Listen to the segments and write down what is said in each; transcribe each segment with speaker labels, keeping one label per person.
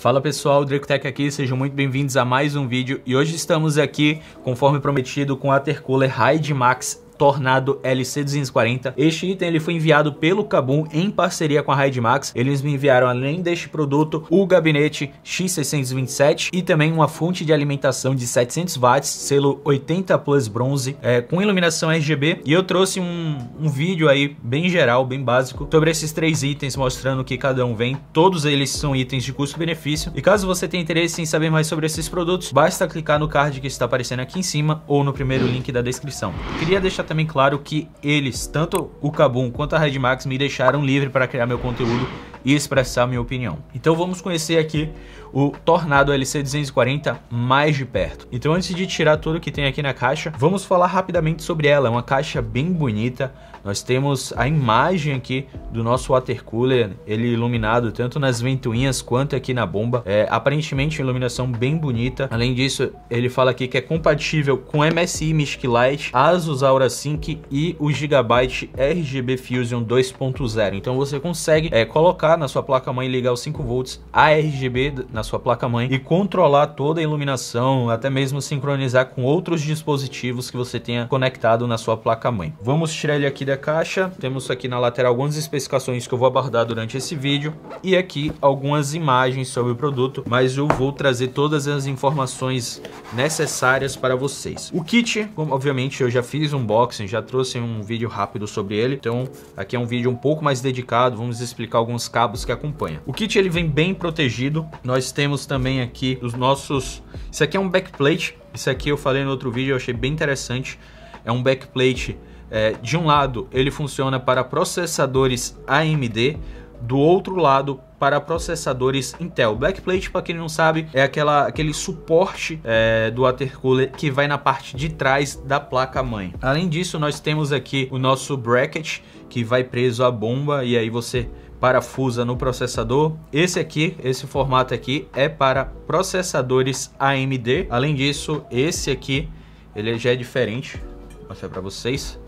Speaker 1: Fala pessoal, Tech aqui, sejam muito bem-vindos a mais um vídeo e hoje estamos aqui, conforme prometido, com a Tercooler Hyde Max Tornado LC240. Este item ele foi enviado pelo Kabum em parceria com a Max. Eles me enviaram, além deste produto, o gabinete X627 e também uma fonte de alimentação de 700 watts, selo 80 Plus Bronze, é, com iluminação RGB. E eu trouxe um, um vídeo aí bem geral, bem básico, sobre esses três itens, mostrando que cada um vem. Todos eles são itens de custo-benefício. E caso você tenha interesse em saber mais sobre esses produtos, basta clicar no card que está aparecendo aqui em cima ou no primeiro link da descrição. Queria deixar também claro que eles, tanto o Kabum quanto a Red Max, me deixaram livre para criar meu conteúdo e expressar minha opinião. Então vamos conhecer aqui o Tornado LC 240 mais de perto. Então antes de tirar tudo que tem aqui na caixa, vamos falar rapidamente sobre ela. É uma caixa bem bonita. Nós temos a imagem aqui do nosso water cooler, ele iluminado tanto nas ventoinhas quanto aqui na bomba. É, aparentemente iluminação bem bonita. Além disso, ele fala aqui que é compatível com MSI Mystic Light, Asus Aura Sync e o Gigabyte RGB Fusion 2.0. Então você consegue é, colocar na sua placa-mãe e ligar os 5 volts a RGB na sua placa-mãe e controlar toda a iluminação, até mesmo sincronizar com outros dispositivos que você tenha conectado na sua placa-mãe. Vamos tirar ele aqui da caixa, temos aqui na lateral algumas especificações que eu vou abordar durante esse vídeo e aqui algumas imagens sobre o produto, mas eu vou trazer todas as informações necessárias para vocês. O kit, obviamente eu já fiz um unboxing, já trouxe um vídeo rápido sobre ele, então aqui é um vídeo um pouco mais dedicado, vamos explicar alguns cabos que acompanha. O kit ele vem bem protegido, nós nós temos também aqui os nossos... Isso aqui é um backplate. Isso aqui eu falei no outro vídeo, eu achei bem interessante. É um backplate... É, de um lado, ele funciona para processadores AMD, do outro lado, para processadores Intel. Backplate, para quem não sabe, é aquela, aquele suporte é, do cooler que vai na parte de trás da placa-mãe. Além disso, nós temos aqui o nosso bracket, que vai preso à bomba, e aí você parafusa no processador. Esse aqui, esse formato aqui é para processadores AMD. Além disso, esse aqui ele já é diferente, vou mostrar para vocês.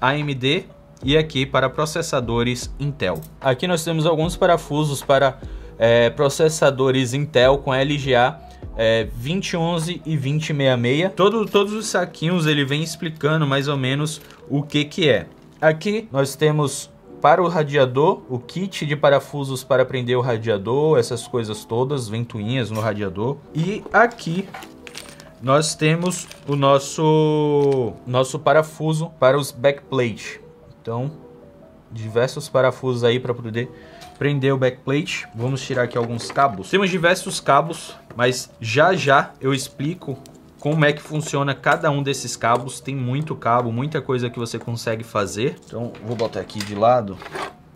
Speaker 1: AMD e aqui para processadores Intel. Aqui nós temos alguns parafusos para é, processadores Intel com LGA é, 2011 e 2066. Todo, todos os saquinhos ele vem explicando mais ou menos o que que é. Aqui nós temos para o radiador, o kit de parafusos para prender o radiador, essas coisas todas, ventoinhas no radiador. E aqui nós temos o nosso, nosso parafuso para os backplate. Então, diversos parafusos aí para poder prender o backplate. Vamos tirar aqui alguns cabos. Temos diversos cabos, mas já já eu explico como é que funciona cada um desses cabos. Tem muito cabo, muita coisa que você consegue fazer. Então vou botar aqui de lado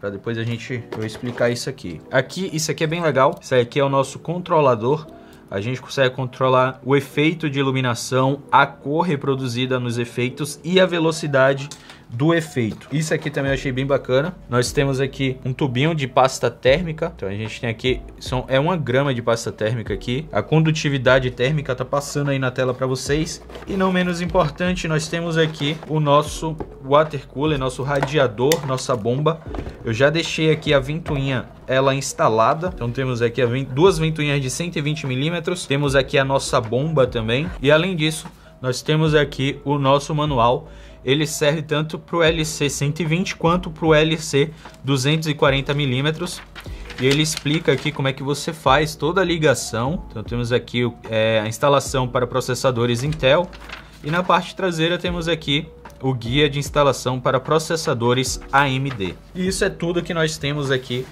Speaker 1: para depois a gente eu explicar isso aqui. Aqui, isso aqui é bem legal. Isso aqui é o nosso controlador. A gente consegue controlar o efeito de iluminação, a cor reproduzida nos efeitos e a velocidade do efeito. Isso aqui também eu achei bem bacana. Nós temos aqui um tubinho de pasta térmica. Então a gente tem aqui, são, é uma grama de pasta térmica aqui. A condutividade térmica tá passando aí na tela para vocês. E não menos importante, nós temos aqui o nosso water cooler, nosso radiador, nossa bomba. Eu já deixei aqui a ventoinha ela instalada. Então temos aqui vent duas ventoinhas de 120 milímetros. Temos aqui a nossa bomba também. E além disso, nós temos aqui o nosso manual ele serve tanto para o LC 120 quanto para o LC 240mm. E ele explica aqui como é que você faz toda a ligação. Então temos aqui é, a instalação para processadores Intel. E na parte traseira temos aqui o guia de instalação para processadores AMD. E isso é tudo que nós temos aqui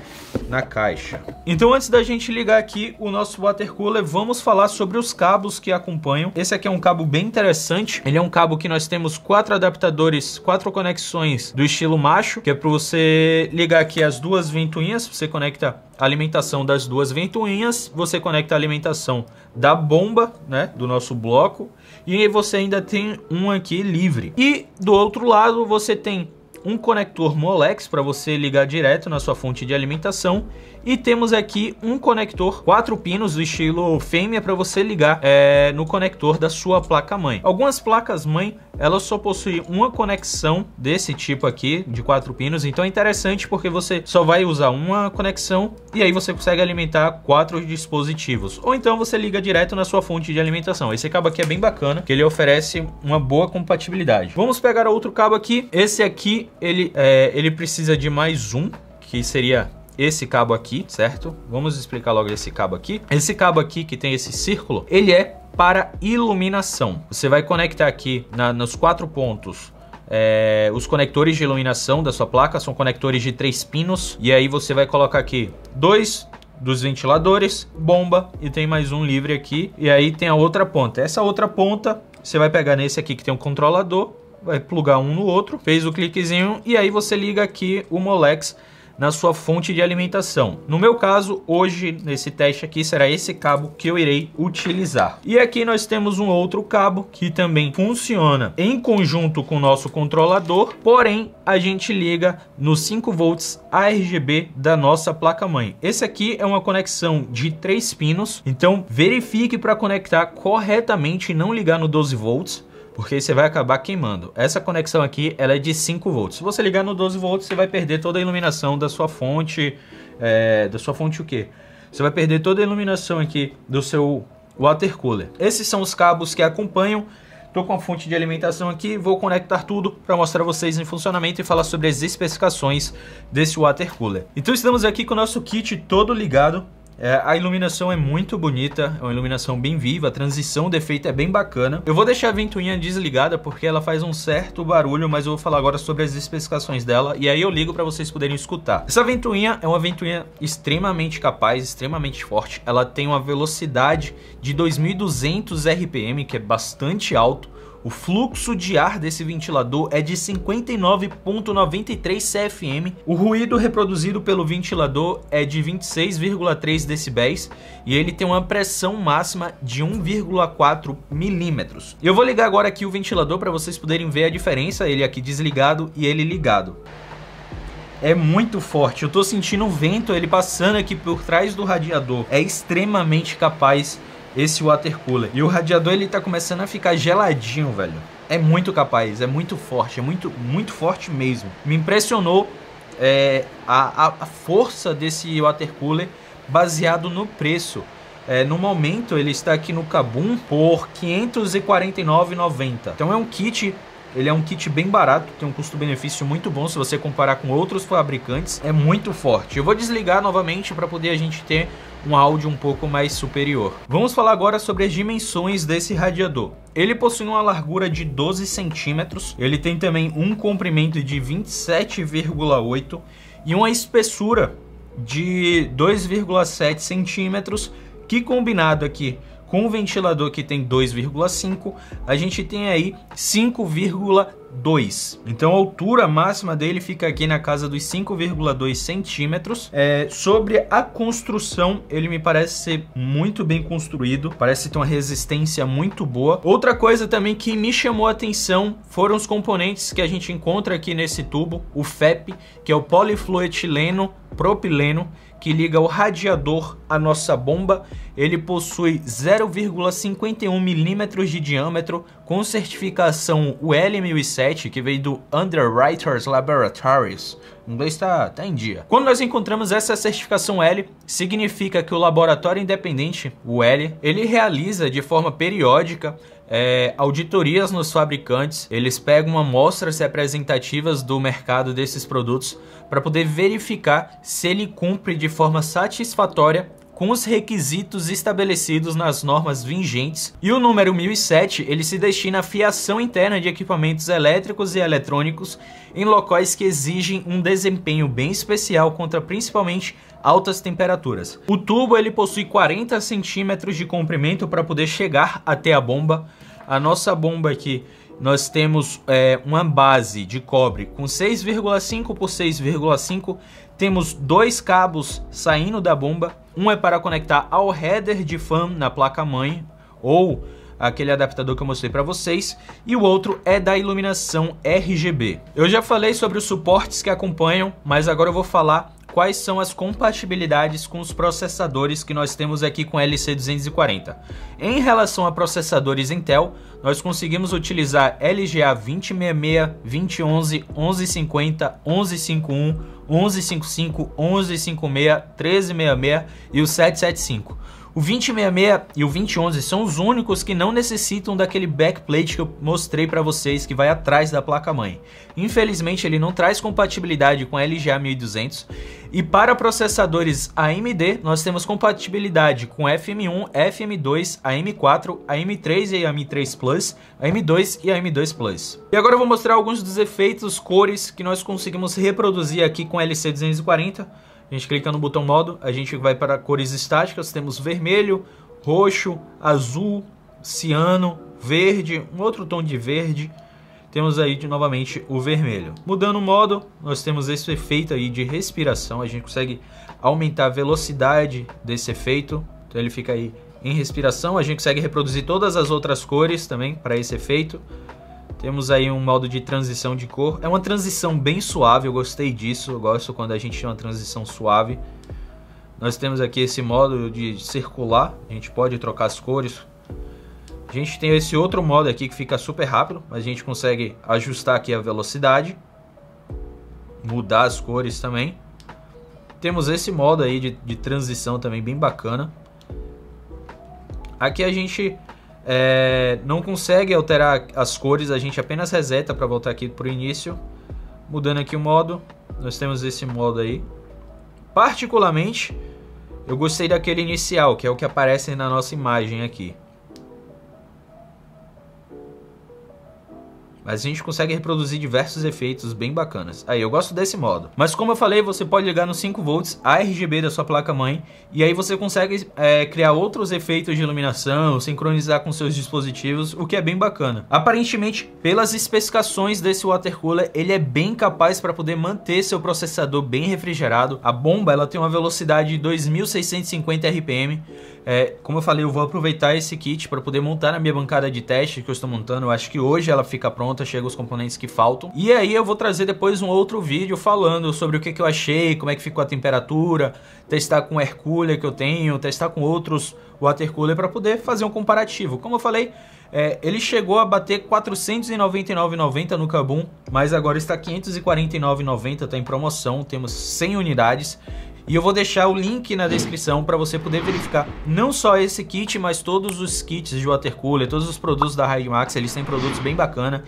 Speaker 1: na caixa. Então antes da gente ligar aqui o nosso water cooler, vamos falar sobre os cabos que acompanham. Esse aqui é um cabo bem interessante. Ele é um cabo que nós temos quatro adaptadores, quatro conexões do estilo macho, que é para você ligar aqui as duas ventoinhas, você conecta alimentação das duas ventoinhas, você conecta a alimentação da bomba, né, do nosso bloco, e você ainda tem um aqui livre. E do outro lado você tem um conector Molex para você ligar direto na sua fonte de alimentação e temos aqui um conector, quatro pinos do estilo fêmea para você ligar é, no conector da sua placa-mãe. Algumas placas-mãe, elas só possuem uma conexão desse tipo aqui, de quatro pinos, então é interessante porque você só vai usar uma conexão e aí você consegue alimentar quatro dispositivos. Ou então você liga direto na sua fonte de alimentação. Esse cabo aqui é bem bacana, que ele oferece uma boa compatibilidade. Vamos pegar outro cabo aqui. Esse aqui, ele, é, ele precisa de mais um, que seria esse cabo aqui, certo? Vamos explicar logo esse cabo aqui. Esse cabo aqui que tem esse círculo, ele é para iluminação. Você vai conectar aqui na, nos quatro pontos é, os conectores de iluminação da sua placa são conectores de três pinos. E aí você vai colocar aqui dois dos ventiladores, bomba e tem mais um livre aqui. E aí tem a outra ponta. Essa outra ponta você vai pegar nesse aqui que tem um controlador, vai plugar um no outro, fez o cliquezinho e aí você liga aqui o Molex na sua fonte de alimentação. No meu caso, hoje, nesse teste aqui, será esse cabo que eu irei utilizar. E aqui nós temos um outro cabo que também funciona em conjunto com o nosso controlador, porém, a gente liga no 5 volts ARGB da nossa placa-mãe. Esse aqui é uma conexão de 3 pinos, então verifique para conectar corretamente e não ligar no 12 volts, porque você vai acabar queimando. Essa conexão aqui ela é de 5 volts. Se você ligar no 12 volts, você vai perder toda a iluminação da sua fonte, é, da sua fonte o quê? Você vai perder toda a iluminação aqui do seu water cooler. Esses são os cabos que acompanham. Estou com a fonte de alimentação aqui, vou conectar tudo para mostrar vocês em funcionamento e falar sobre as especificações desse water cooler. Então estamos aqui com o nosso kit todo ligado, é, a iluminação é muito bonita, é uma iluminação bem viva, a transição do efeito é bem bacana. Eu vou deixar a ventoinha desligada porque ela faz um certo barulho, mas eu vou falar agora sobre as especificações dela e aí eu ligo para vocês poderem escutar. Essa ventoinha é uma ventoinha extremamente capaz, extremamente forte. Ela tem uma velocidade de 2200 RPM, que é bastante alto. O fluxo de ar desse ventilador é de 59,93 CFM, o ruído reproduzido pelo ventilador é de 26,3 decibéis e ele tem uma pressão máxima de 1,4 milímetros. Eu vou ligar agora aqui o ventilador para vocês poderem ver a diferença, ele aqui desligado e ele ligado é muito forte. Eu tô sentindo o vento ele passando aqui por trás do radiador. É extremamente capaz esse water cooler. E o radiador ele tá começando a ficar geladinho, velho. É muito capaz, é muito forte, é muito, muito forte mesmo. Me impressionou é, a, a força desse water cooler baseado no preço. É, no momento ele está aqui no Kabum por R$ 549,90. Então é um kit ele é um kit bem barato, tem um custo-benefício muito bom se você comparar com outros fabricantes, é muito forte. Eu vou desligar novamente para poder a gente ter um áudio um pouco mais superior. Vamos falar agora sobre as dimensões desse radiador. Ele possui uma largura de 12 centímetros, ele tem também um comprimento de 27,8 e uma espessura de 2,7 centímetros, que combinado aqui com o ventilador que tem 2,5, a gente tem aí 5,2. Então a altura máxima dele fica aqui na casa dos 5,2 centímetros. É, sobre a construção, ele me parece ser muito bem construído, parece ter uma resistência muito boa. Outra coisa também que me chamou a atenção foram os componentes que a gente encontra aqui nesse tubo, o FEP, que é o polifluetileno propileno, que liga o radiador à nossa bomba. Ele possui 0,51 milímetros de diâmetro com certificação UL1007 que veio do Underwriters Laboratories o inglês está tá em dia. Quando nós encontramos essa certificação L, significa que o laboratório independente, o L, ele realiza de forma periódica é, auditorias nos fabricantes, eles pegam amostras representativas do mercado desses produtos para poder verificar se ele cumpre de forma satisfatória com os requisitos estabelecidos nas normas vigentes e o número 1007 ele se destina à fiação interna de equipamentos elétricos e eletrônicos em locais que exigem um desempenho bem especial contra principalmente altas temperaturas. O tubo ele possui 40 centímetros de comprimento para poder chegar até a bomba. A nossa bomba aqui nós temos é, uma base de cobre com 6,5 por 6,5 temos dois cabos saindo da bomba. Um é para conectar ao header de fan na placa-mãe, ou aquele adaptador que eu mostrei para vocês, e o outro é da iluminação RGB. Eu já falei sobre os suportes que acompanham, mas agora eu vou falar quais são as compatibilidades com os processadores que nós temos aqui com LC240. Em relação a processadores Intel, nós conseguimos utilizar LGA 2066, 2011, 1150, 1151, 1155, 1156, 1366 e o 775. O 2066 e o 2011 são os únicos que não necessitam daquele backplate que eu mostrei para vocês que vai atrás da placa-mãe. Infelizmente ele não traz compatibilidade com a LGA 1200 e para processadores AMD nós temos compatibilidade com FM1, FM2, AM4, AM3 e AM3 Plus Plus, a M2 e a M2 Plus. E agora eu vou mostrar alguns dos efeitos, cores que nós conseguimos reproduzir aqui com LC240. A gente clica no botão modo, a gente vai para cores estáticas, temos vermelho, roxo, azul, ciano, verde, um outro tom de verde. Temos aí de, novamente o vermelho. Mudando o modo, nós temos esse efeito aí de respiração, a gente consegue aumentar a velocidade desse efeito. Então ele fica aí em respiração. A gente consegue reproduzir todas as outras cores também para esse efeito. Temos aí um modo de transição de cor. É uma transição bem suave, eu gostei disso. Eu gosto quando a gente tem uma transição suave. Nós temos aqui esse modo de circular. A gente pode trocar as cores. A gente tem esse outro modo aqui que fica super rápido. Mas a gente consegue ajustar aqui a velocidade. Mudar as cores também. Temos esse modo aí de, de transição também bem bacana. Aqui a gente é, não consegue alterar as cores, a gente apenas reseta para voltar aqui para o início. Mudando aqui o modo, nós temos esse modo aí. Particularmente, eu gostei daquele inicial, que é o que aparece na nossa imagem aqui. Mas a gente consegue reproduzir diversos efeitos bem bacanas. Aí, eu gosto desse modo. Mas como eu falei, você pode ligar nos 5V a RGB da sua placa-mãe e aí você consegue é, criar outros efeitos de iluminação, sincronizar com seus dispositivos, o que é bem bacana. Aparentemente, pelas especificações desse watercooler, ele é bem capaz para poder manter seu processador bem refrigerado. A bomba ela tem uma velocidade de 2650 RPM. É, como eu falei, eu vou aproveitar esse kit para poder montar na minha bancada de teste que eu estou montando. Eu acho que hoje ela fica pronta chega os componentes que faltam. E aí eu vou trazer depois um outro vídeo falando sobre o que, que eu achei, como é que ficou a temperatura, testar com o air cooler que eu tenho, testar com outros water cooler para poder fazer um comparativo. Como eu falei, é, ele chegou a bater 499,90 no Kabum, mas agora está 549,90, está em promoção, temos 100 unidades. E eu vou deixar o link na descrição para você poder verificar não só esse kit, mas todos os kits de watercooler, todos os produtos da Max. eles têm produtos bem bacana.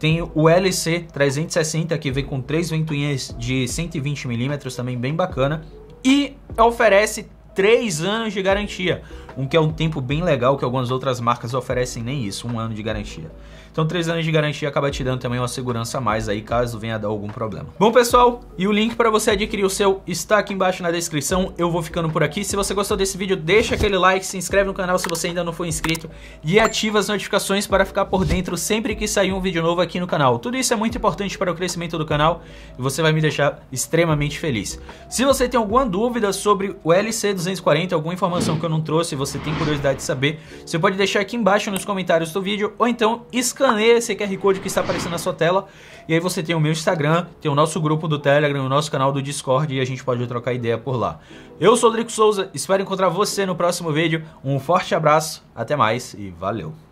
Speaker 1: Tem o LC 360 que vem com três ventoinhas de 120 mm também bem bacana e oferece 3 anos de garantia um que é um tempo bem legal que algumas outras marcas oferecem nem isso, um ano de garantia. Então, três anos de garantia acaba te dando também uma segurança a mais aí caso venha a dar algum problema. Bom, pessoal, e o link para você adquirir o seu está aqui embaixo na descrição. Eu vou ficando por aqui. Se você gostou desse vídeo, deixa aquele like, se inscreve no canal se você ainda não for inscrito e ativa as notificações para ficar por dentro sempre que sair um vídeo novo aqui no canal. Tudo isso é muito importante para o crescimento do canal e você vai me deixar extremamente feliz. Se você tem alguma dúvida sobre o LC240, alguma informação que eu não trouxe, você você tem curiosidade de saber, você pode deixar aqui embaixo nos comentários do vídeo ou então escaneia esse QR Code que está aparecendo na sua tela e aí você tem o meu Instagram, tem o nosso grupo do Telegram, o nosso canal do Discord e a gente pode trocar ideia por lá. Eu sou o Drico Souza, espero encontrar você no próximo vídeo, um forte abraço, até mais e valeu!